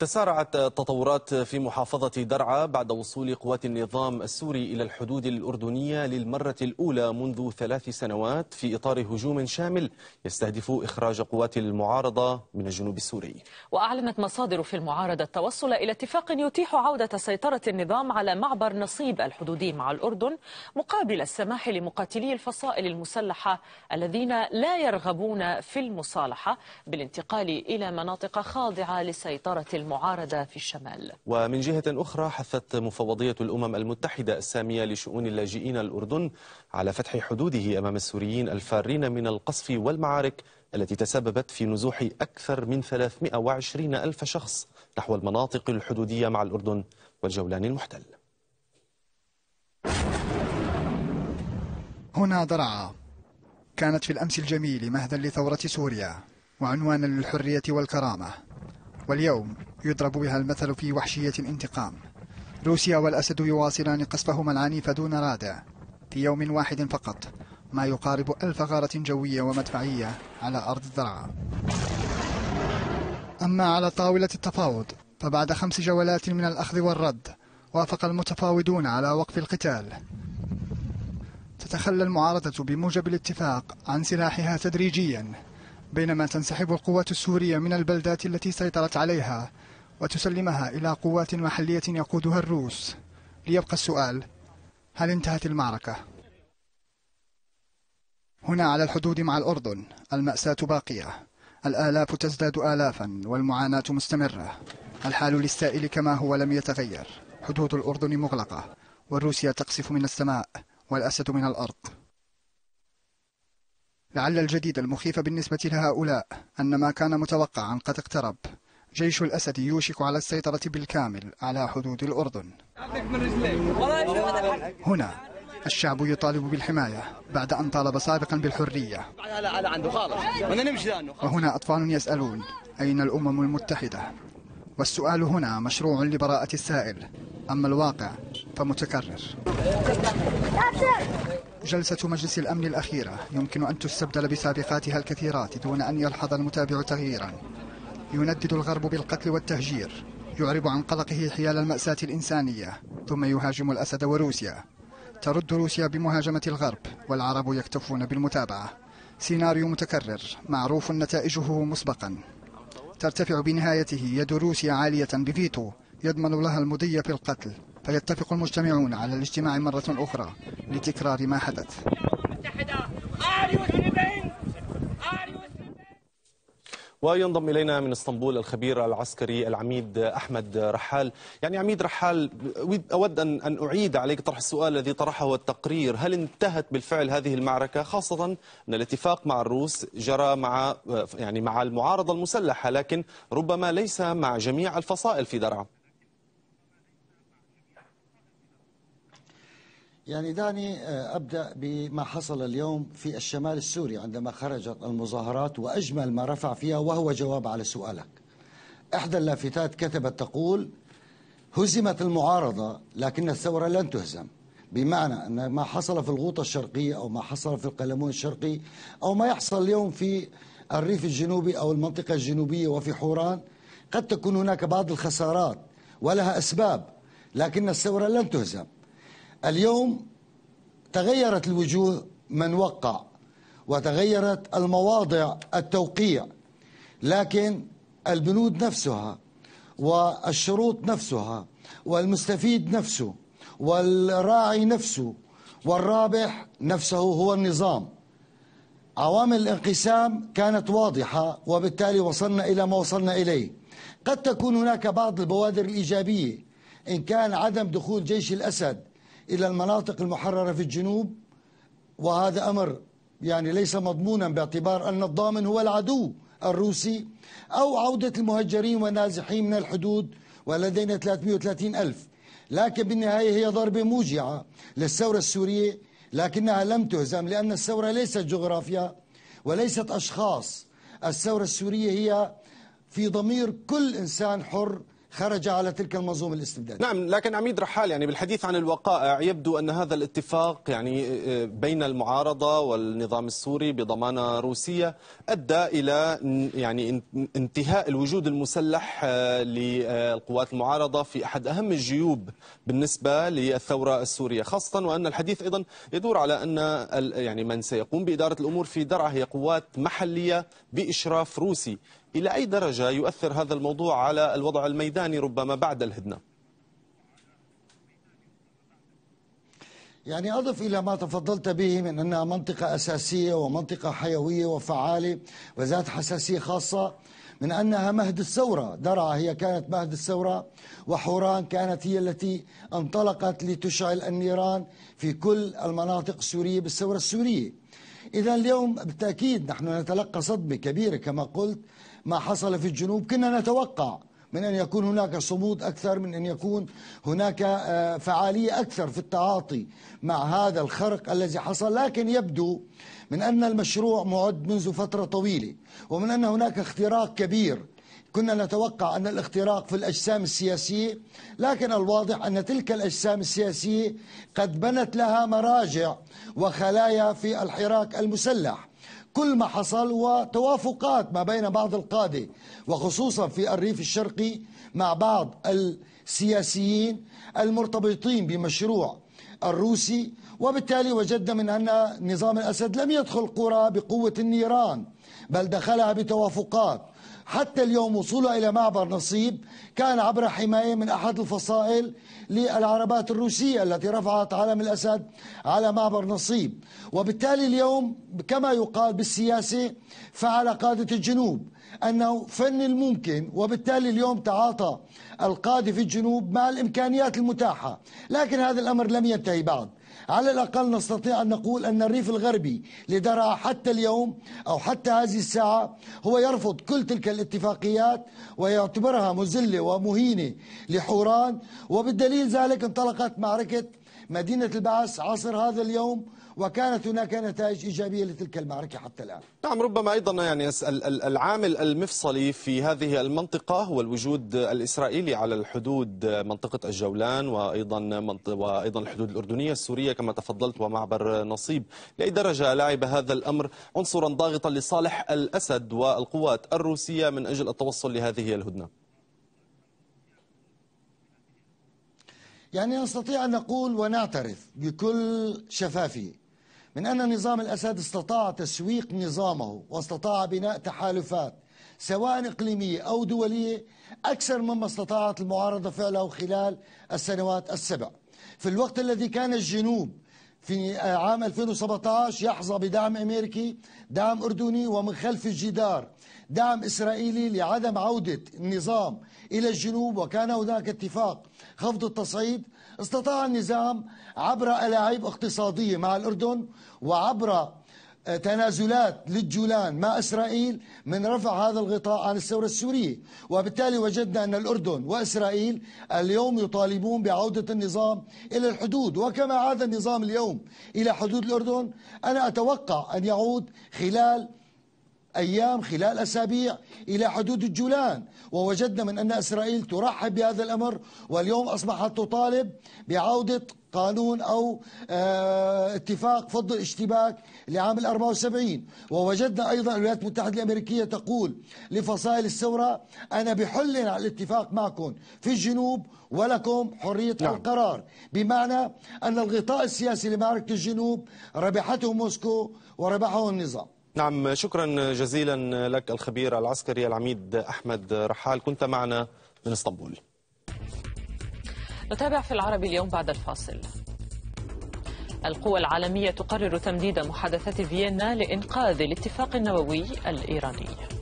تسارعت التطورات في محافظة درعا بعد وصول قوات النظام السوري إلى الحدود الأردنية للمرة الأولى منذ ثلاث سنوات في إطار هجوم شامل يستهدف إخراج قوات المعارضة من الجنوب السوري وأعلنت مصادر في المعارضة التوصل إلى اتفاق يتيح عودة سيطرة النظام على معبر نصيب الحدودي مع الأردن مقابل السماح لمقاتلي الفصائل المسلحة الذين لا يرغبون في المصالحة بالانتقال إلى مناطق خاضعة لسيطرة المعارضة المعارضة في الشمال ومن جهة أخرى حثت مفوضية الأمم المتحدة السامية لشؤون اللاجئين الأردن على فتح حدوده أمام السوريين الفارين من القصف والمعارك التي تسببت في نزوح أكثر من 320 ألف شخص نحو المناطق الحدودية مع الأردن والجولان المحتل هنا درعا كانت في الأمس الجميل مهدا لثورة سوريا وعنوانا للحرية والكرامة واليوم يضرب بها المثل في وحشية الانتقام روسيا والأسد يواصلان قصفهما العنيف دون رادع في يوم واحد فقط ما يقارب ألف غارة جوية ومدفعية على أرض الذرعة أما على طاولة التفاوض فبعد خمس جولات من الأخذ والرد وافق المتفاوضون على وقف القتال تتخلى المعارضة بموجب الاتفاق عن سلاحها تدريجياً بينما تنسحب القوات السورية من البلدات التي سيطرت عليها وتسلمها إلى قوات محلية يقودها الروس ليبقى السؤال هل انتهت المعركة؟ هنا على الحدود مع الأردن المأساة باقية الآلاف تزداد آلافا والمعاناة مستمرة الحال للسائل كما هو لم يتغير حدود الأردن مغلقة وروسيا تقصف من السماء والأسد من الأرض لعل الجديد المخيف بالنسبة لهؤلاء أن ما كان متوقعا قد اقترب جيش الأسد يوشك على السيطرة بالكامل على حدود الأردن هنا الشعب يطالب بالحماية بعد أن طالب سابقا بالحرية وهنا أطفال يسألون أين الأمم المتحدة والسؤال هنا مشروع لبراءة السائل أما الواقع فمتكرر جلسة مجلس الأمن الأخيرة يمكن أن تستبدل بسابقاتها الكثيرات دون أن يلحظ المتابع تغييرا يندد الغرب بالقتل والتهجير يعرب عن قلقه حيال المأساة الإنسانية ثم يهاجم الأسد وروسيا ترد روسيا بمهاجمة الغرب والعرب يكتفون بالمتابعة سيناريو متكرر معروف نتائجه مسبقا ترتفع بنهايته يد روسيا عالية بفيتو يضمن لها المضي في القتل فيتفق المجتمعون على الاجتماع مرة أخرى لتكرار ما حدث وينضم الينا من اسطنبول الخبير العسكري العميد احمد رحال، يعني عميد رحال اود ان ان اعيد عليك طرح السؤال الذي طرحه التقرير، هل انتهت بالفعل هذه المعركه خاصه ان الاتفاق مع الروس جرى مع يعني مع المعارضه المسلحه لكن ربما ليس مع جميع الفصائل في درعا. يعني دعني آه، أبدأ بما حصل اليوم في الشمال السوري عندما خرجت المظاهرات وأجمل ما رفع فيها وهو جواب على سؤالك إحدى اللافتات كتبت تقول هزمت المعارضة لكن الثورة لن تهزم بمعنى أن ما حصل في الغوطة الشرقية أو ما حصل في القلمون الشرقي أو ما يحصل اليوم في الريف الجنوبي أو المنطقة الجنوبية وفي حوران قد تكون هناك بعض الخسارات ولها أسباب لكن الثورة لن تهزم اليوم تغيرت الوجوه من وقع وتغيرت المواضع التوقيع لكن البنود نفسها والشروط نفسها والمستفيد نفسه والراعي نفسه والرابح نفسه هو النظام عوامل الانقسام كانت واضحة وبالتالي وصلنا إلى ما وصلنا إليه قد تكون هناك بعض البوادر الإيجابية إن كان عدم دخول جيش الأسد إلى المناطق المحررة في الجنوب وهذا أمر يعني ليس مضمونا باعتبار أن الضامن هو العدو الروسي أو عودة المهجرين والنازحين من الحدود ولدينا 330 ألف لكن بالنهاية هي ضربة موجعة للثورة السورية لكنها لم تهزم لأن الثورة ليست جغرافيا وليست أشخاص الثورة السورية هي في ضمير كل إنسان حر خرج على تلك المنظومة الاستبدادية نعم لكن عميد رحال يعني بالحديث عن الوقائع يبدو أن هذا الاتفاق يعني آه، بين المعارضة والنظام السوري بضمانة روسية أدى إلى يعني انتهاء الوجود المسلح آه، للقوات المعارضة في أحد أهم الجيوب بالنسبة للثورة السورية خاصة وأن الحديث أيضا يدور على أن يعني من سيقوم بإدارة الأمور في درعا هي قوات محلية بإشراف روسي إلى أي درجة يؤثر هذا الموضوع على الوضع الميداني ربما بعد الهدنة؟ يعني أضف إلى ما تفضلت به من أنها منطقة أساسية ومنطقة حيوية وفعالة وذات حساسية خاصة من أنها مهد الثورة درعا هي كانت مهد الثورة وحوران كانت هي التي انطلقت لتشعل النيران في كل المناطق السورية بالثورة السورية إذا اليوم بالتأكيد نحن نتلقى صدمة كبيرة كما قلت ما حصل في الجنوب كنا نتوقع من أن يكون هناك صمود أكثر من أن يكون هناك آه، فعالية أكثر في التعاطي مع هذا الخرق الذي حصل لكن يبدو من أن المشروع معد منذ فترة طويلة ومن أن هناك اختراق كبير كنا نتوقع أن الاختراق في الأجسام السياسية لكن الواضح أن تلك الأجسام السياسية قد بنت لها مراجع وخلايا في الحراك المسلح كل ما حصل وتوافقات ما بين بعض القادة وخصوصا في الريف الشرقي مع بعض السياسيين المرتبطين بمشروع الروسي وبالتالي وجدنا من أن نظام الأسد لم يدخل قرى بقوة النيران بل دخلها بتوافقات حتى اليوم وصولها إلى معبر نصيب كان عبر حماية من أحد الفصائل للعربات الروسية التي رفعت علم الأسد على معبر نصيب وبالتالي اليوم كما يقال بالسياسة فعل قادة الجنوب أنه فن الممكن وبالتالي اليوم تعاطى القاضي في الجنوب مع الإمكانيات المتاحة لكن هذا الأمر لم ينتهي بعد على الأقل نستطيع أن نقول أن الريف الغربي لدرعا حتى اليوم أو حتى هذه الساعة هو يرفض كل تلك الاتفاقيات ويعتبرها مزلة ومهينة لحوران وبالدليل ذلك انطلقت معركة مدينة البعث عصر هذا اليوم وكانت هناك نتائج إيجابية لتلك المعركة حتى الآن نعم ربما أيضا يعني العامل المفصلي في هذه المنطقة هو الوجود الإسرائيلي على الحدود منطقة الجولان وأيضا وأيضا الحدود الأردنية السورية كما تفضلت ومعبر نصيب لأي درجة لعب هذا الأمر عنصرا ضاغطا لصالح الأسد والقوات الروسية من أجل التوصل لهذه الهدنة يعني نستطيع أن نقول ونعترف بكل شفافية من أن نظام الأسد استطاع تسويق نظامه واستطاع بناء تحالفات سواء إقليمية أو دولية أكثر مما استطاعت المعارضة فعله خلال السنوات السبع في الوقت الذي كان الجنوب في عام 2017 يحظى بدعم أمريكي دعم أردني ومن خلف الجدار دعم إسرائيلي لعدم عودة النظام إلى الجنوب وكان هناك اتفاق خفض التصعيد استطاع النظام عبر ألاعيب اقتصادية مع الأردن وعبر آه، تنازلات للجولان مع إسرائيل من رفع هذا الغطاء عن الثورة السورية وبالتالي وجدنا أن الأردن وإسرائيل اليوم يطالبون بعودة النظام إلى الحدود وكما عاد النظام اليوم إلى حدود الأردن أنا أتوقع أن يعود خلال أيام خلال أسابيع إلى حدود الجولان ووجدنا من أن إسرائيل ترحب بهذا الأمر واليوم أصبحت تطالب بعودة قانون أو آه، اتفاق فض الاشتباك لعام ال 74 ووجدنا أيضا الولايات المتحدة الأمريكية تقول لفصائل الثورة أنا بحل على الاتفاق معكم في الجنوب ولكم حرية نعم. القرار بمعنى أن الغطاء السياسي لمعركة الجنوب ربحته موسكو وربحه النظام نعم شكرا جزيلا لك الخبير العسكري العميد أحمد رحال كنت معنا من اسطنبول نتابع في العربي اليوم بعد الفاصل القوى العالمية تقرر تمديد محادثات فيينا لإنقاذ الاتفاق النووي الإيراني